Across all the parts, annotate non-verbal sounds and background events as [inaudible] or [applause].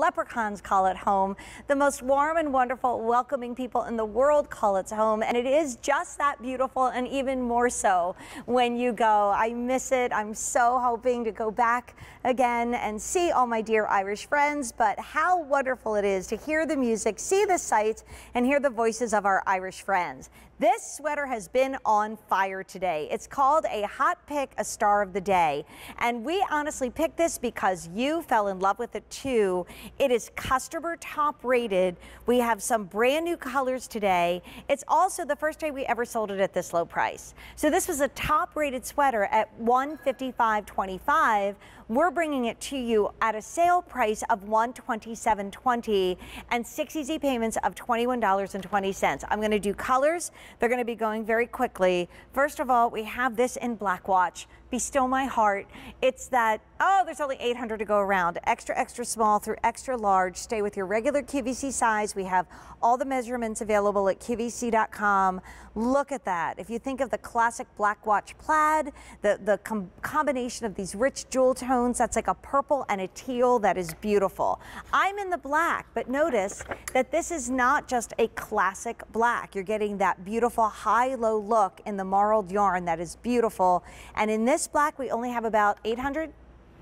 Leprechauns call it home. The most warm and wonderful, welcoming people in the world call it home. And it is just that beautiful and even more so when you go. I miss it. I'm so hoping to go back again and see all my dear Irish friends. But how wonderful it is to hear the music, see the sights, and hear the voices of our Irish friends. This sweater has been on fire today. It's called a Hot Pick, a Star of the Day. And we honestly picked this because you fell in love with it too it is customer top rated. We have some brand new colors today. It's also the first day we ever sold it at this low price. So this was a top rated sweater at 155.25. We're bringing it to you at a sale price of 127.20 and six easy payments of $21.20. I'm going to do colors. They're going to be going very quickly. First of all, we have this in Black Watch. Be still my heart. It's that, oh, there's only 800 to go around. Extra, extra small through extra extra large. Stay with your regular QVC size. We have all the measurements available at QVC.com. Look at that. If you think of the classic black watch plaid, the, the com combination of these rich jewel tones, that's like a purple and a teal that is beautiful. I'm in the black, but notice that this is not just a classic black. You're getting that beautiful high-low look in the marled yarn that is beautiful. And in this black, we only have about 800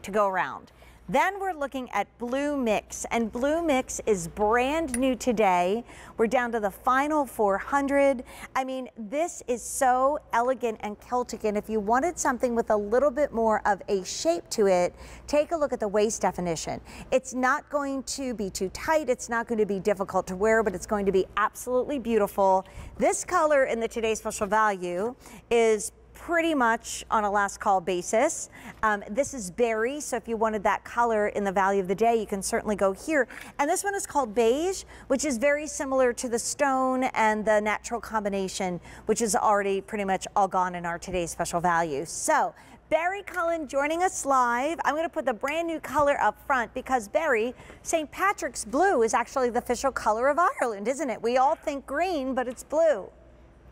to go around. Then we're looking at Blue Mix, and Blue Mix is brand new today. We're down to the final 400. I mean, this is so elegant and Celtic, and if you wanted something with a little bit more of a shape to it, take a look at the waist definition. It's not going to be too tight, it's not going to be difficult to wear, but it's going to be absolutely beautiful. This color in the today's special value is pretty much on a last call basis. Um, this is berry, so if you wanted that color in the value of the day, you can certainly go here. And this one is called beige, which is very similar to the stone and the natural combination, which is already pretty much all gone in our today's special value. So Barry Cullen joining us live. I'm going to put the brand new color up front because Barry, St. Patrick's blue is actually the official color of Ireland, isn't it? We all think green, but it's blue.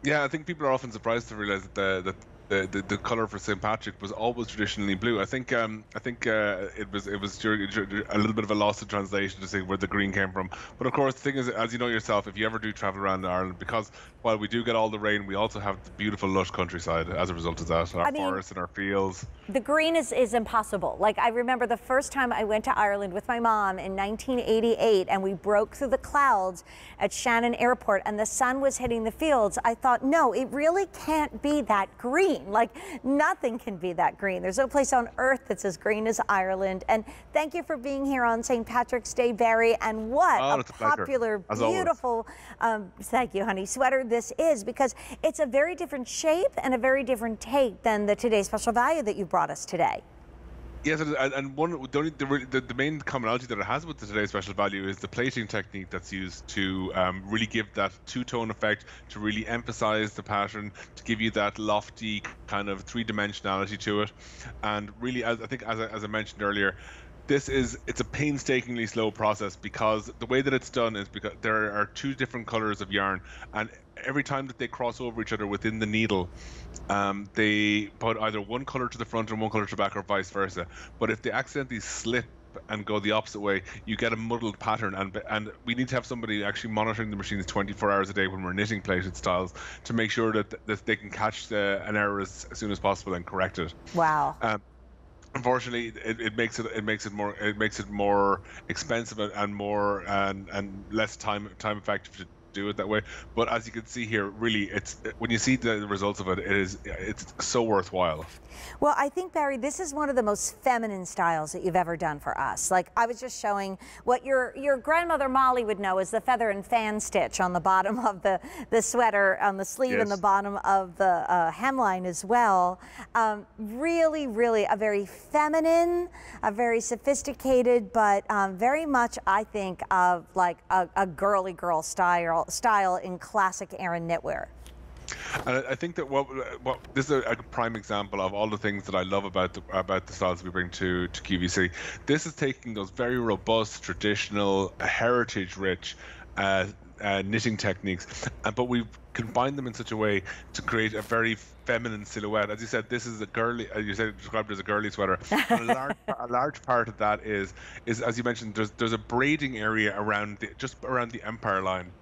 Yeah, I think people are often surprised to realize that the, that the, the, the color for St Patrick was always traditionally blue. I think um, I think uh, it was it was during, during, a little bit of a loss in translation to see where the green came from. But of course, the thing is, as you know yourself, if you ever do travel around Ireland, because while we do get all the rain, we also have the beautiful lush countryside as a result of that, our I mean, forests and our fields. The green is is impossible. Like I remember the first time I went to Ireland with my mom in 1988, and we broke through the clouds at Shannon Airport, and the sun was hitting the fields. I thought, no, it really can't be that green green. Like nothing can be that green. There's no place on earth that's as green as Ireland. And thank you for being here on St. Patrick's Day, Barry. And what oh, a popular, a beautiful, um, thank you, honey, sweater this is because it's a very different shape and a very different take than the Today Special Value that you brought us today. Yes, and one the, only, the, the main commonality that it has with today's special value is the plating technique that's used to um, really give that two-tone effect, to really emphasize the pattern, to give you that lofty kind of three-dimensionality to it, and really, as I think as I, as I mentioned earlier, this is it's a painstakingly slow process because the way that it's done is because there are two different colors of yarn and every time that they cross over each other within the needle um, they put either one color to the front and one color to the back or vice versa but if they accidentally slip and go the opposite way, you get a muddled pattern. And and we need to have somebody actually monitoring the machines 24 hours a day when we're knitting plated styles to make sure that, that they can catch the, an error as, as soon as possible and correct it. Wow. Um, unfortunately it, it makes it it makes it more it makes it more expensive and, more and and less time time effective to, do it that way. But as you can see here, really, it's when you see the results of it, it is it's so worthwhile. Well, I think Barry, this is one of the most feminine styles that you've ever done for us. Like I was just showing what your your grandmother Molly would know is the feather and fan stitch on the bottom of the the sweater, on the sleeve, yes. and the bottom of the uh, hemline as well. Um, really, really a very feminine, a very sophisticated, but um, very much I think of like a, a girly girl style style in classic Aaron knitwear. And I think that what, uh, what this is a, prime example of all the things that I love about the, about the styles we bring to to QVC. This is taking those very robust, traditional, heritage-rich uh, uh, knitting techniques, but we've combined them in such a way to create a very feminine silhouette. As you said, this is a girly. Uh, you said described it as a girly sweater. [laughs] a, large, a large part of that is is as you mentioned. There's there's a braiding area around the, just around the empire line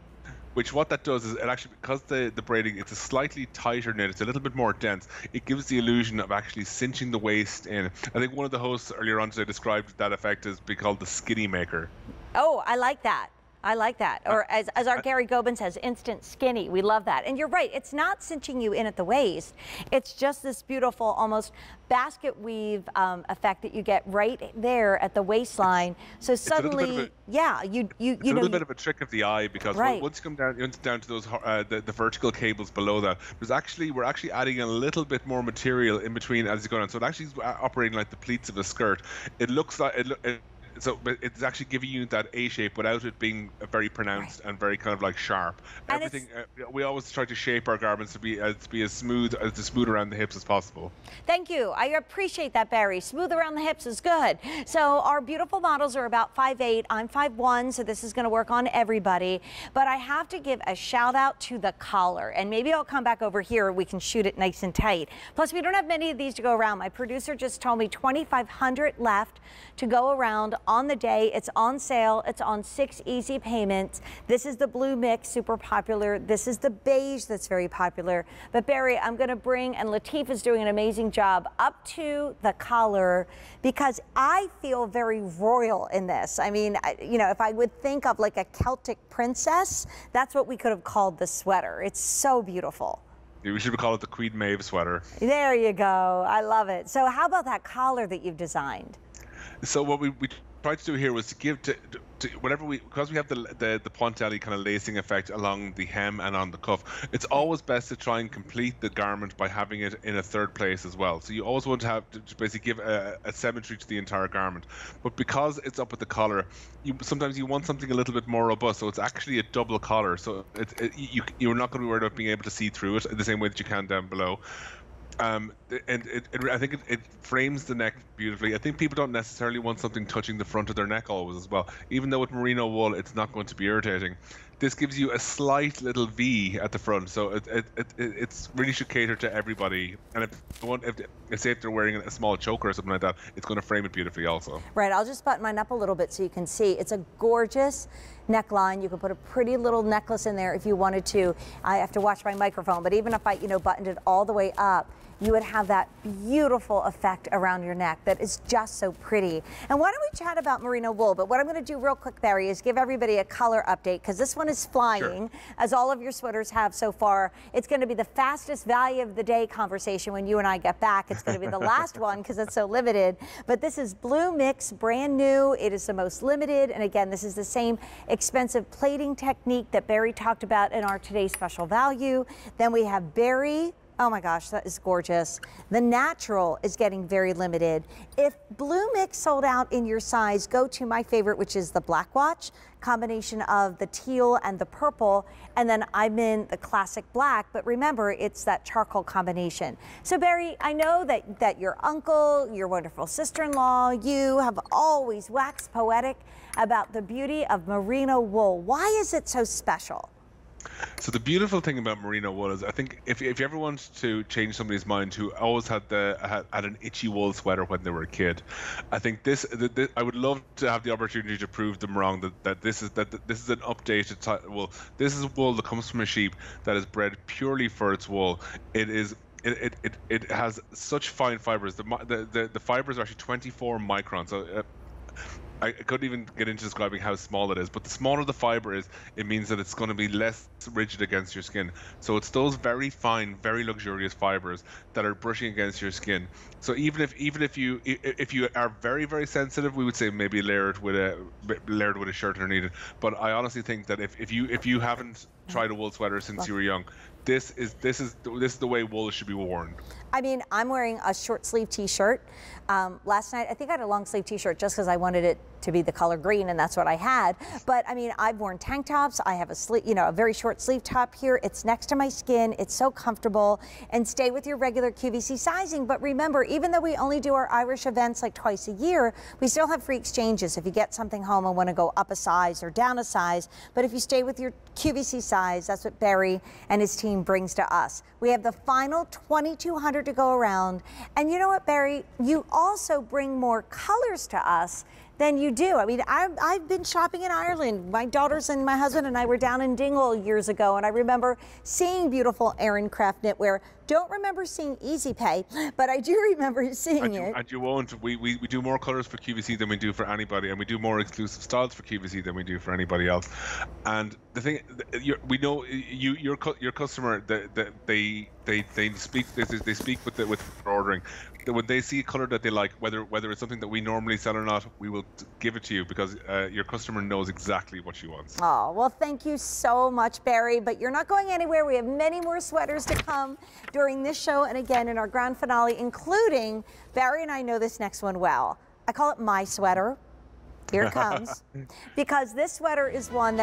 which what that does is it actually because the the braiding it's a slightly tighter knit, it's a little bit more dense. It gives the illusion of actually cinching the waist in. I think one of the hosts earlier on today described that effect as being called the skinny maker. Oh, I like that. I like that. Or as, as our Gary Gobin says, instant skinny. We love that. And you're right. It's not cinching you in at the waist. It's just this beautiful, almost basket weave um, effect that you get right there at the waistline. So suddenly, a, yeah, you you you know. A little bit of a trick of the eye because right. once you come down once down to those uh, the, the, vertical cables below that, there's actually we're actually adding a little bit more material in between as you go down. So it actually is uh, operating like the pleats of a skirt. It looks like it. it so it's actually giving you that A shape without it being very pronounced right. and very kind of like sharp. And Everything uh, we always try to shape our garments to be as uh, to be as smooth as uh, smooth around the hips as possible. Thank you. I appreciate that, Barry. Smooth around the hips is good. So our beautiful models are about 5'8". I'm 5'1", so this is going to work on everybody. But I have to give a shout out to the collar, and maybe I'll come back over here. We can shoot it nice and tight. Plus, we don't have many of these to go around. My producer just told me 2,500 left to go around on the day. It's on sale. It's on six easy payments. This is the blue mix, super popular. This is the beige that's very popular. But Barry, I'm going to bring, and Latif is doing an amazing job, up to the collar because I feel very royal in this. I mean, I, you know, if I would think of like a Celtic princess, that's what we could have called the sweater. It's so beautiful. We should call it the Queen Maeve sweater. There you go. I love it. So how about that collar that you've designed? So what we, we tried to do here was to give to, to, whenever we because we have the the, the Pontelli kind of lacing effect along the hem and on the cuff. It's always best to try and complete the garment by having it in a third place as well. So you always want to have to basically give a, a symmetry to the entire garment. But because it's up at the collar, you sometimes you want something a little bit more robust. So it's actually a double collar. So it's it, you you're not going to be worried about being able to see through it the same way that you can down below. Um, and it, it, I think it, it, frames the neck beautifully. I think people don't necessarily want something touching the front of their neck always as well. Even though with merino wool, it's not going to be irritating this gives you a slight little V at the front, so it it, it it's really should cater to everybody. And if one if, say if they're wearing a small choker or something like that, it's going to frame it beautifully also. Right. I'll just button mine up a little bit so you can see. It's a gorgeous neckline. You could put a pretty little necklace in there if you wanted to. I have to watch my microphone, but even if I you know buttoned it all the way up, you would have that beautiful effect around your neck that is just so pretty. And why don't we chat about merino wool? But what I'm going to do real quick, Barry, is give everybody a color update because this one is flying, sure. as all of your sweaters have so far. It's going to be the fastest value of the day conversation when you and I get back. It's going to be the last [laughs] one because it's so limited. But this is Blue Mix, brand new. It is the most limited. And again, this is the same expensive plating technique that Barry talked about in our today's special value. Then we have Barry Oh my gosh, that is gorgeous. The natural is getting very limited. If Blue Mix sold out in your size, go to my favorite, which is the Black Watch, combination of the teal and the purple. And then I'm in the classic black, but remember, it's that charcoal combination. So Barry, I know that, that your uncle, your wonderful sister-in-law, you have always waxed poetic about the beauty of merino wool. Why is it so special? So the beautiful thing about merino Wool is, I think if, if you ever want to change somebody's mind who always had the had, had an itchy wool sweater when they were a kid, I think this, the, I would love to have the opportunity to prove them wrong that, that this is that, that this is an updated type. Well, this is wool that comes from a sheep that is bred purely for its wool. It is it, it, it, it has such fine fibers. The, the, the, the fibers are actually 24 microns. So, uh, I couldn't even get into describing how small it is, but the smaller the fiber is, it means that it's going to be less rigid against your skin. So it's those very fine, very luxurious fibers that are brushing against your skin. So even if even if you if you are very very sensitive, we would say maybe layer it with a layered with a shirt underneath it. But I honestly think that if, if you if you haven't tried a wool sweater since you were young, this is this is this is the way wool should be worn. I mean, I'm wearing a short sleeve t-shirt um, last night, I think I had a long sleeve t-shirt just because I wanted it to be the color green and that's what I had. But I mean, I've worn tank tops. I have a sleeve, you know, a very short sleeve top here. It's next to my skin. It's so comfortable and stay with your regular QVC sizing. But remember, even though we only do our Irish events like twice a year, we still have free exchanges. If you get something home and want to go up a size or down a size, but if you stay with your QVC size, that's what Barry and his team brings to us. We have the final 2,200 to go around. And you know what, Barry, you also bring more colors to us than you do. I mean, I've, I've, been shopping in Ireland. My daughters and my husband and I were down in Dingle years ago, and I remember seeing beautiful Erin Craft knitwear. Don't remember seeing Easy Pay, but I do [laughs] remember seeing and you, it. And you won't. We, we, we do more colors for QVC than we do for anybody, and we do more exclusive styles for QVC than we do for anybody else. And the thing, we know you your your customer, the, the, they they they speak they, they speak with the, with ordering that when they see a color that they like, whether whether it's something that we normally sell or not, we will give it to you because uh, your customer knows exactly what she wants. Oh well, thank you so much, Barry. But you're not going anywhere. We have many more sweaters to come during this show and again in our grand finale, including Barry and I know this next one well. I call it my sweater. Here it comes [laughs] because this sweater is one that.